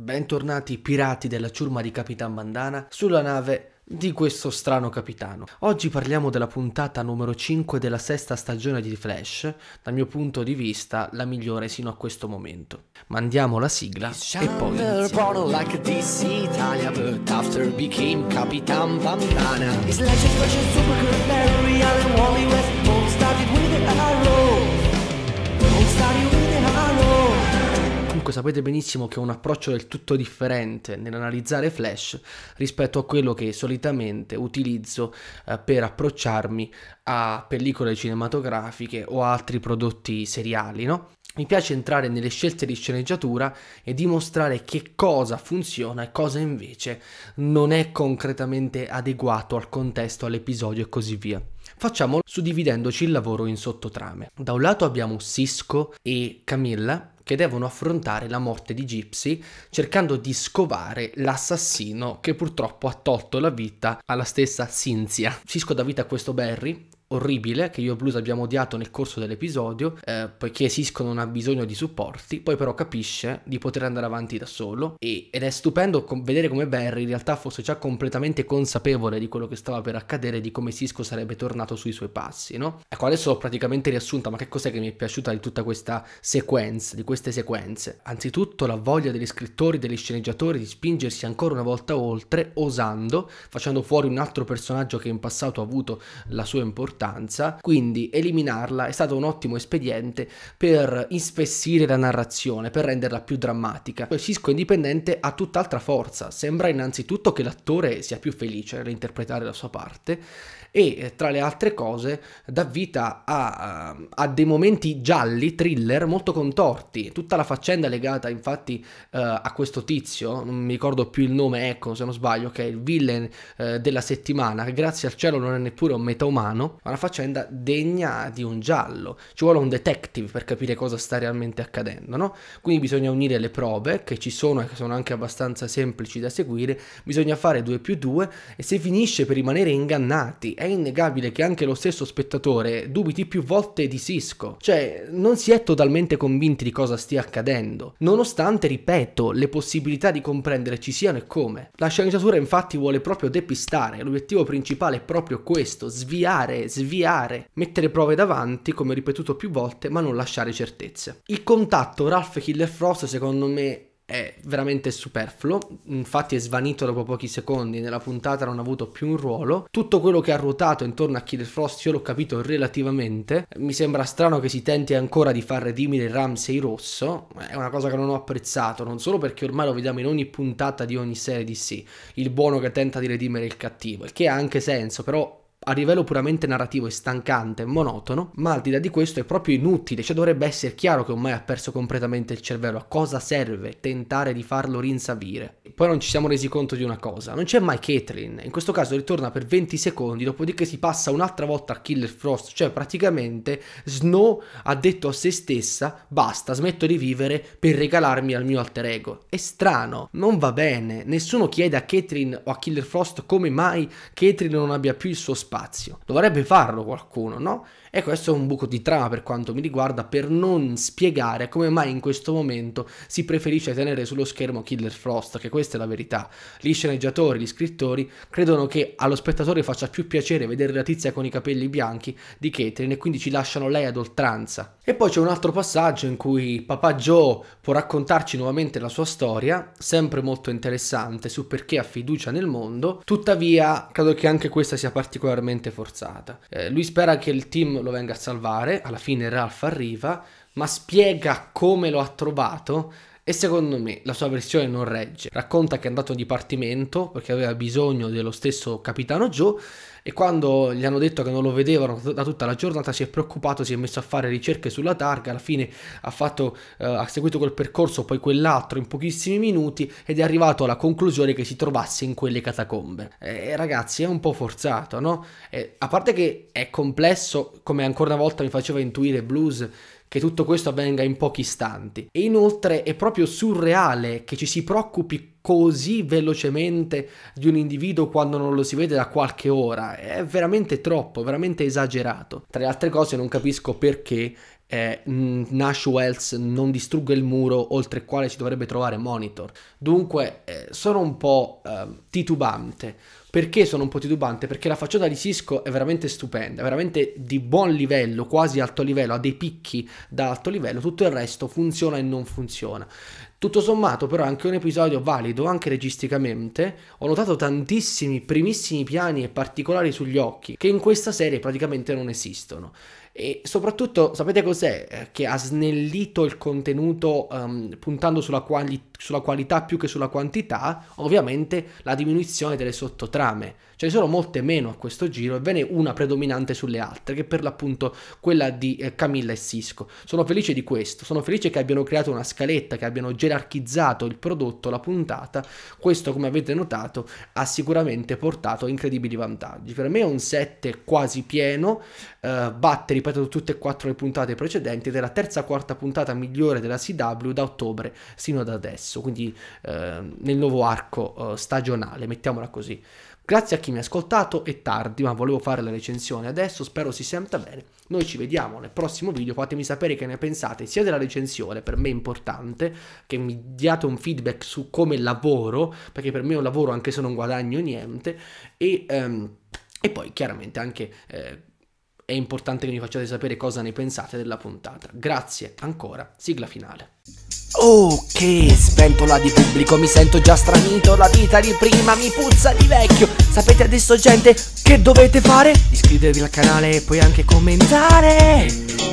Bentornati pirati della ciurma di Capitan Bandana sulla nave di questo strano capitano. Oggi parliamo della puntata numero 5 della sesta stagione di Flash, dal mio punto di vista la migliore sino a questo momento. Mandiamo la sigla e poi iniziamo. comunque sapete benissimo che è un approccio del tutto differente nell'analizzare Flash rispetto a quello che solitamente utilizzo eh, per approcciarmi a pellicole cinematografiche o altri prodotti seriali, no? Mi piace entrare nelle scelte di sceneggiatura e dimostrare che cosa funziona e cosa invece non è concretamente adeguato al contesto, all'episodio e così via. Facciamolo suddividendoci il lavoro in sottotrame. Da un lato abbiamo Cisco e Camilla che devono affrontare la morte di Gypsy cercando di scovare l'assassino che purtroppo ha tolto la vita alla stessa Cinzia. Si scoda vita a questo Barry orribile che io e Blues abbiamo odiato nel corso dell'episodio, eh, poiché Sisco non ha bisogno di supporti, poi però capisce di poter andare avanti da solo e, ed è stupendo com- vedere come Barry in realtà fosse già completamente consapevole di quello che stava per accadere, di come Sisco sarebbe tornato sui suoi passi, no? Ecco, adesso l'ho praticamente riassunta, ma che cos'è che mi è piaciuta di tutta questa sequenza, di queste sequenze? Anzitutto la voglia degli scrittori, degli sceneggiatori di spingersi ancora una volta oltre, osando, facendo fuori un altro personaggio che in passato ha avuto la sua importanza, importanza, quindi eliminarla è stato un ottimo espediente per inspessire la narrazione, per renderla più drammatica. Poi Cisco indipendente ha tutt'altra forza, sembra innanzitutto che l'attore sia più felice nell'interpretare la sua parte e eh, tra le altre cose dà vita a, eh, a, dei momenti gialli, thriller molto contorti, tutta la faccenda legata infatti uh, a questo tizio, non mi ricordo più il nome, ecco se non sbaglio, che è il villain uh, della settimana, che grazie al cielo non è neppure un metaumano, ma una faccenda degna di un giallo. Ci vuole un detective per capire cosa sta realmente accadendo, no? Quindi bisogna unire le prove che ci sono e che sono anche abbastanza semplici da seguire, bisogna fare 2 più 2 e se finisce per rimanere ingannati è innegabile che anche lo stesso spettatore dubiti più volte di Cisco, cioè non si è totalmente convinti di cosa stia accadendo, nonostante, ripeto, le possibilità di comprendere ci siano e come. La sceneggiatura infatti vuole proprio depistare, l'obiettivo principale è proprio questo, sviare, sviare sviare, mettere prove davanti, come ripetuto più volte, ma non lasciare certezze. Il contatto Ralph Killer Frost, secondo me, è veramente superfluo, infatti è svanito dopo pochi secondi, nella puntata non ha avuto più un ruolo. Tutto quello che ha ruotato intorno a Killer Frost io l'ho capito relativamente, mi sembra strano che si tenti ancora di far redimere Ramsey rosso, è una cosa che non ho apprezzato, non solo perché ormai lo vediamo in ogni puntata di ogni serie di sì, il buono che tenta di redimere il cattivo, il che ha anche senso, però a livello puramente narrativo è stancante monotono, ma al di là di questo è proprio inutile, cioè dovrebbe essere chiaro che ormai ha perso completamente il cervello, a cosa serve tentare di farlo rinsavire? poi non ci siamo resi conto di una cosa, non c'è mai Caitlyn, in questo caso ritorna per 20 secondi, dopodiché si passa un'altra volta a Killer Frost, cioè praticamente Snow ha detto a se stessa basta, smetto di vivere per regalarmi al mio alter ego. È strano, non va bene, nessuno chiede a Caitlyn o a Killer Frost come mai Caitlyn non abbia più il suo spazio spazio. Dovrebbe farlo qualcuno, no? E questo è un buco di trama per quanto mi riguarda per non spiegare come mai in questo momento si preferisce tenere sullo schermo Killer Frost, che questa è la verità. Gli sceneggiatori, gli scrittori credono che allo spettatore faccia più piacere vedere la tizia con i capelli bianchi di Catherine e quindi ci lasciano lei ad oltranza. E poi c'è un altro passaggio in cui papà Joe può raccontarci nuovamente la sua storia, sempre molto interessante, su perché ha fiducia nel mondo, tuttavia credo che anche questa sia particolarmente forzata. Eh, lui spera che il team lo lo venga a salvare, alla fine Ralph arriva, ma spiega come lo ha trovato e secondo me la sua versione non regge. Racconta che è andato in dipartimento perché aveva bisogno dello stesso capitano Joe e quando gli hanno detto che non lo vedevano da tutta la giornata si è preoccupato, si è messo a fare ricerche sulla targa, alla fine ha, fatto, eh, ha seguito quel percorso, poi quell'altro in pochissimi minuti ed è arrivato alla conclusione che si trovasse in quelle catacombe. E ragazzi è un po' forzato, no? Eh, a parte che è complesso, come ancora una volta mi faceva intuire Blues, che tutto questo avvenga in pochi istanti. E inoltre è proprio surreale che ci si preoccupi così velocemente di un individuo quando non lo si vede da qualche ora. È veramente troppo, veramente esagerato. Tra le altre cose non capisco perché eh, Nash Wells non distrugga il muro oltre il quale si dovrebbe trovare Monitor. Dunque eh, sono un po' eh, titubante. Perché sono un po' titubante? Perché la facciata di Cisco è veramente stupenda, veramente di buon livello, quasi alto livello, ha dei picchi da alto livello, tutto il resto funziona e non funziona. Tutto sommato però è anche un episodio valido anche registicamente, ho notato tantissimi primissimi piani e particolari sugli occhi che in questa serie praticamente non esistono. E soprattutto sapete cos'è? Eh, che ha snellito il contenuto um, puntando sulla, quali- sulla, qualità più che sulla quantità, ovviamente la diminuzione delle sottotrame. Ce ne sono molte meno a questo giro e ve ne una predominante sulle altre, che è per l'appunto quella di eh, Camilla e Sisko. Sono felice di questo, sono felice che abbiano creato una scaletta, che abbiano generato gerarchizzato il prodotto, la puntata, questo come avete notato ha sicuramente portato a incredibili vantaggi. Per me è un 7 quasi pieno, eh, batte, ripeto, tutte e quattro le puntate precedenti ed è la terza quarta puntata migliore della CW da ottobre sino ad adesso, quindi eh, nel nuovo arco eh, stagionale, mettiamola così. Grazie a chi mi ha ascoltato, è tardi ma volevo fare la recensione adesso, spero si senta bene. Noi ci vediamo nel prossimo video, fatemi sapere che ne pensate sia della recensione, per me è importante, che mi diate un feedback su come lavoro, perché per me è un lavoro anche se non guadagno niente, e, um, e poi chiaramente anche... Eh, è importante che mi facciate sapere cosa ne pensate della puntata. Grazie ancora, sigla finale. Oh, che sventola di pubblico, mi sento già stranito, la vita di prima mi puzza di vecchio. Sapete adesso gente che dovete fare? Iscrivervi al canale e poi anche commentare.